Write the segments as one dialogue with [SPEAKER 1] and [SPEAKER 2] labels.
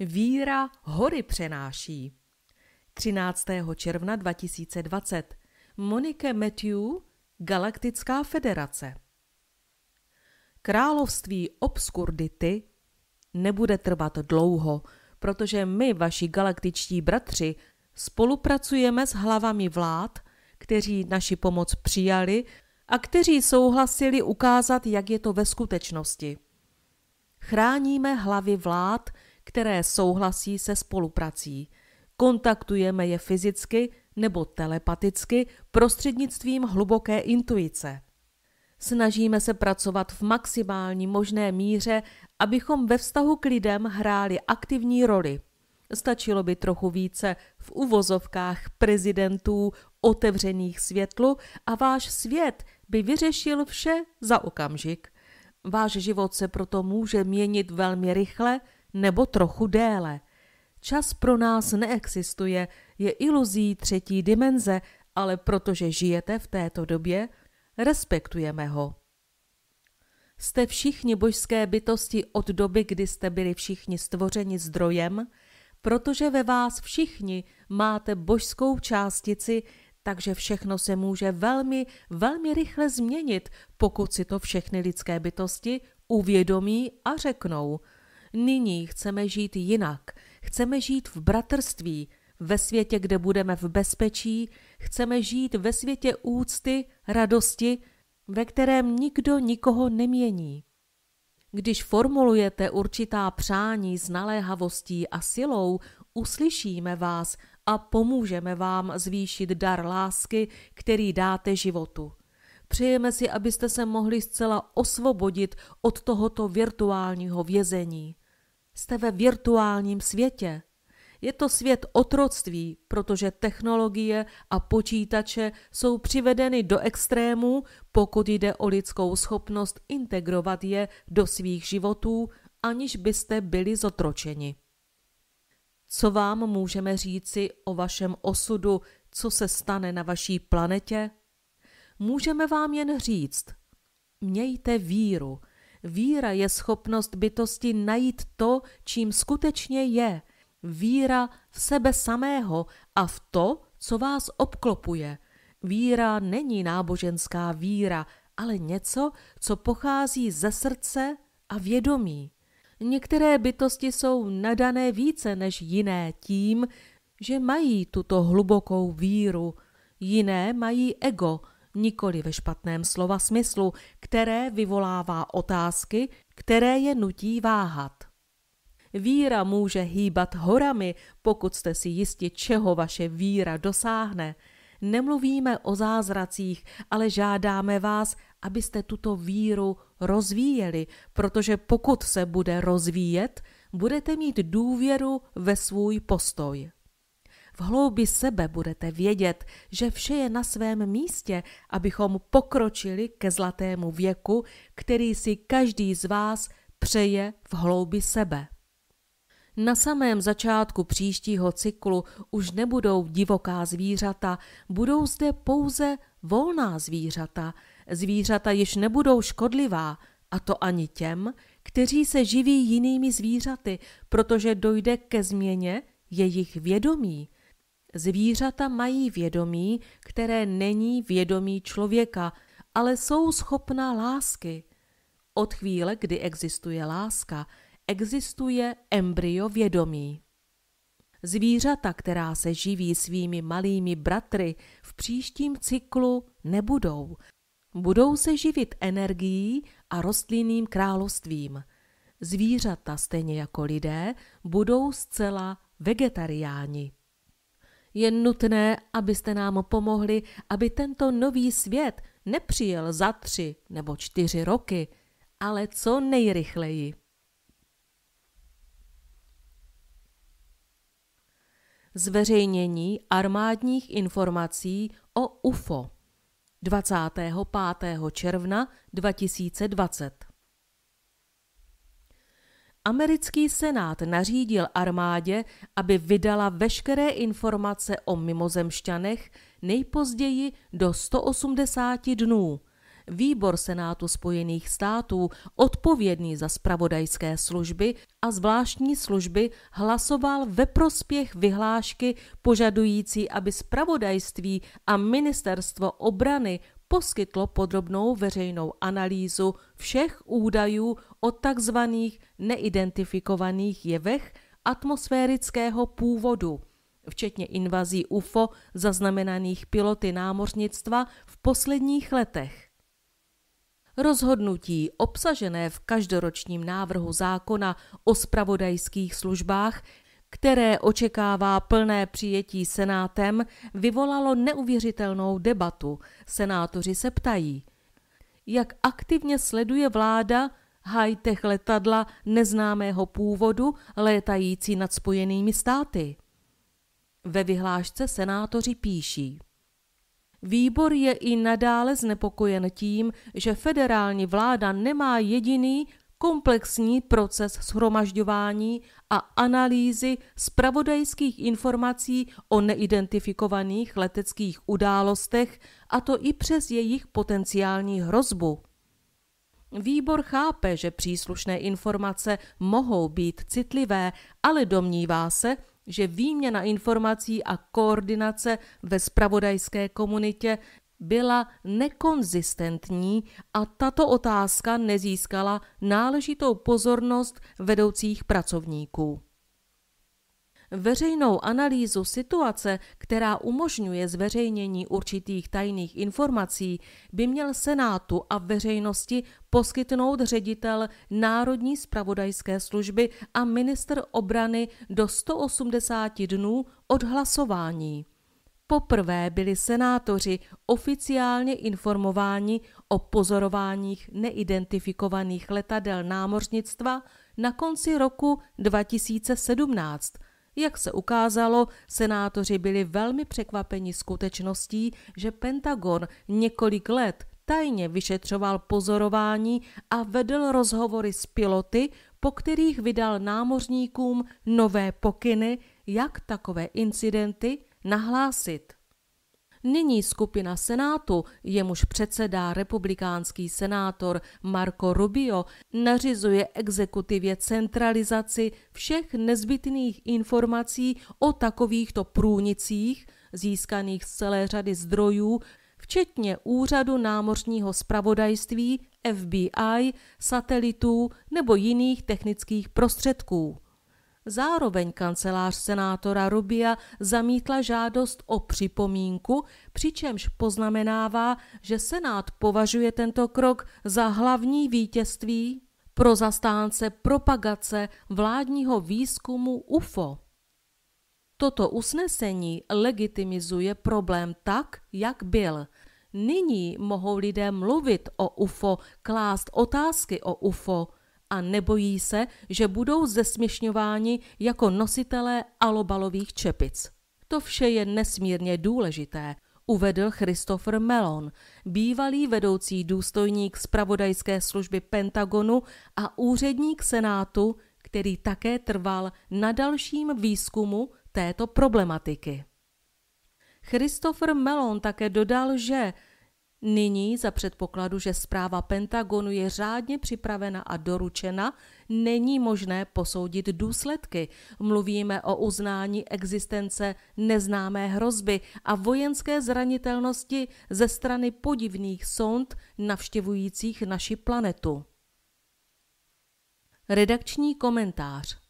[SPEAKER 1] Víra hory přenáší. 13. června 2020 Monike Matthew, Galaktická federace. Království obskurdity nebude trvat dlouho, protože my, vaši galaktičtí bratři, spolupracujeme s hlavami vlád, kteří naši pomoc přijali a kteří souhlasili ukázat, jak je to ve skutečnosti. Chráníme hlavy vlád které souhlasí se spoluprací. Kontaktujeme je fyzicky nebo telepaticky prostřednictvím hluboké intuice. Snažíme se pracovat v maximální možné míře, abychom ve vztahu k lidem hráli aktivní roli. Stačilo by trochu více v uvozovkách prezidentů otevřených světlu a váš svět by vyřešil vše za okamžik. Váš život se proto může měnit velmi rychle, nebo trochu déle. Čas pro nás neexistuje, je iluzí třetí dimenze, ale protože žijete v této době, respektujeme ho. Jste všichni božské bytosti od doby, kdy jste byli všichni stvořeni zdrojem, protože ve vás všichni máte božskou částici, takže všechno se může velmi, velmi rychle změnit, pokud si to všechny lidské bytosti uvědomí a řeknou – Nyní chceme žít jinak. Chceme žít v bratrství, ve světě, kde budeme v bezpečí, chceme žít ve světě úcty, radosti, ve kterém nikdo nikoho nemění. Když formulujete určitá přání s naléhavostí a silou, uslyšíme vás a pomůžeme vám zvýšit dar lásky, který dáte životu. Přejeme si, abyste se mohli zcela osvobodit od tohoto virtuálního vězení. Jste ve virtuálním světě. Je to svět otroctví, protože technologie a počítače jsou přivedeny do extrému, pokud jde o lidskou schopnost integrovat je do svých životů, aniž byste byli zotročeni. Co vám můžeme říci o vašem osudu, co se stane na vaší planetě? Můžeme vám jen říct: mějte víru Víra je schopnost bytosti najít to, čím skutečně je. Víra v sebe samého a v to, co vás obklopuje. Víra není náboženská víra, ale něco, co pochází ze srdce a vědomí. Některé bytosti jsou nadané více než jiné tím, že mají tuto hlubokou víru. Jiné mají ego – nikoli ve špatném slova smyslu, které vyvolává otázky, které je nutí váhat. Víra může hýbat horami, pokud jste si jistě, čeho vaše víra dosáhne. Nemluvíme o zázracích, ale žádáme vás, abyste tuto víru rozvíjeli, protože pokud se bude rozvíjet, budete mít důvěru ve svůj postoj. V hloubi sebe budete vědět, že vše je na svém místě, abychom pokročili ke zlatému věku, který si každý z vás přeje v hloubi sebe. Na samém začátku příštího cyklu už nebudou divoká zvířata, budou zde pouze volná zvířata. Zvířata již nebudou škodlivá, a to ani těm, kteří se živí jinými zvířaty, protože dojde ke změně jejich vědomí. Zvířata mají vědomí, které není vědomí člověka, ale jsou schopná lásky. Od chvíle, kdy existuje láska, existuje embryo vědomí. Zvířata, která se živí svými malými bratry, v příštím cyklu nebudou. Budou se živit energií a rostlinným královstvím. Zvířata, stejně jako lidé, budou zcela vegetariáni. Je nutné, abyste nám pomohli, aby tento nový svět nepřijel za tři nebo čtyři roky, ale co nejrychleji. Zveřejnění armádních informací o UFO 25. června 2020 Americký senát nařídil armádě, aby vydala veškeré informace o mimozemšťanech nejpozději do 180 dnů. Výbor Senátu Spojených států, odpovědný za spravodajské služby a zvláštní služby, hlasoval ve prospěch vyhlášky požadující, aby spravodajství a ministerstvo obrany poskytlo podrobnou veřejnou analýzu všech údajů o tzv. neidentifikovaných jevech atmosférického původu, včetně invazí UFO zaznamenaných piloty námořnictva v posledních letech. Rozhodnutí obsažené v každoročním návrhu zákona o spravodajských službách které očekává plné přijetí Senátem, vyvolalo neuvěřitelnou debatu. Senátoři se ptají, jak aktivně sleduje vláda high-tech letadla neznámého původu létající nad Spojenými státy. Ve vyhlášce senátoři píší. Výbor je i nadále znepokojen tím, že federální vláda nemá jediný komplexní proces shromažďování a analýzy spravodajských informací o neidentifikovaných leteckých událostech, a to i přes jejich potenciální hrozbu. Výbor chápe, že příslušné informace mohou být citlivé, ale domnívá se, že výměna informací a koordinace ve spravodajské komunitě byla nekonzistentní a tato otázka nezískala náležitou pozornost vedoucích pracovníků. Veřejnou analýzu situace, která umožňuje zveřejnění určitých tajných informací, by měl Senátu a veřejnosti poskytnout ředitel Národní spravodajské služby a minister obrany do 180 dnů od hlasování. Poprvé byli senátoři oficiálně informováni o pozorováních neidentifikovaných letadel námořnictva na konci roku 2017. Jak se ukázalo, senátoři byli velmi překvapeni skutečností, že Pentagon několik let tajně vyšetřoval pozorování a vedl rozhovory s piloty, po kterých vydal námořníkům nové pokyny, jak takové incidenty nahlásit. Nyní skupina Senátu, jemuž předsedá republikánský senátor Marco Rubio, nařizuje exekutivě centralizaci všech nezbytných informací o takovýchto průnicích, získaných z celé řady zdrojů, včetně Úřadu námořního spravodajství, FBI, satelitů nebo jiných technických prostředků. Zároveň kancelář senátora Rubia zamítla žádost o připomínku, přičemž poznamenává, že Senát považuje tento krok za hlavní vítězství pro zastánce propagace vládního výzkumu UFO. Toto usnesení legitimizuje problém tak, jak byl. Nyní mohou lidé mluvit o UFO, klást otázky o UFO – a nebojí se, že budou zesměšňováni jako nositelé alobalových čepic. To vše je nesmírně důležité, uvedl Christopher Melon, bývalý vedoucí důstojník zpravodajské služby Pentagonu a úředník Senátu, který také trval na dalším výzkumu této problematiky. Christopher Melon také dodal, že Nyní za předpokladu, že zpráva Pentagonu je řádně připravena a doručena, není možné posoudit důsledky. Mluvíme o uznání existence neznámé hrozby a vojenské zranitelnosti ze strany podivných sond navštěvujících naši planetu. Redakční komentář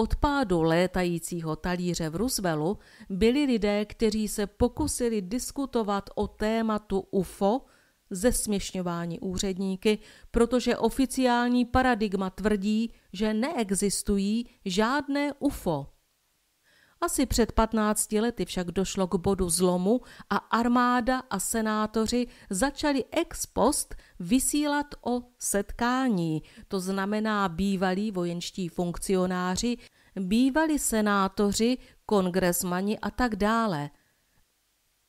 [SPEAKER 1] od pádu létajícího talíře v Rooseveltu byli lidé, kteří se pokusili diskutovat o tématu UFO, zesměšňování úředníky, protože oficiální paradigma tvrdí, že neexistují žádné UFO. Asi před 15 lety však došlo k bodu zlomu a armáda a senátoři začali ex post vysílat o setkání, to znamená bývalí vojenští funkcionáři, bývalí senátoři, kongresmani a tak dále.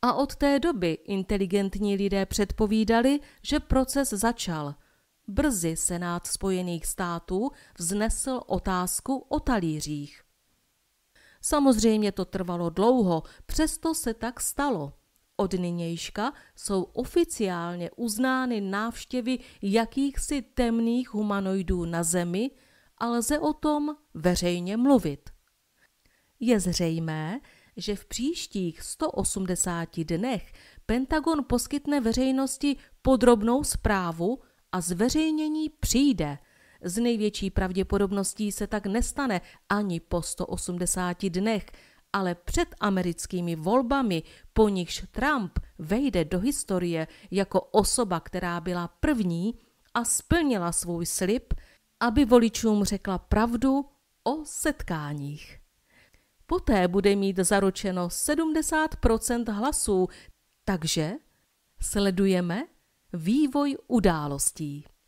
[SPEAKER 1] A od té doby inteligentní lidé předpovídali, že proces začal. Brzy Senát Spojených států vznesl otázku o talířích. Samozřejmě to trvalo dlouho, přesto se tak stalo. Od nynějška jsou oficiálně uznány návštěvy jakýchsi temných humanoidů na Zemi a lze o tom veřejně mluvit. Je zřejmé, že v příštích 180 dnech Pentagon poskytne veřejnosti podrobnou zprávu a zveřejnění přijde – z největší pravděpodobností se tak nestane ani po 180 dnech, ale před americkými volbami, po nichž Trump vejde do historie jako osoba, která byla první a splnila svůj slib, aby voličům řekla pravdu o setkáních. Poté bude mít zaručeno 70 hlasů, takže sledujeme vývoj událostí.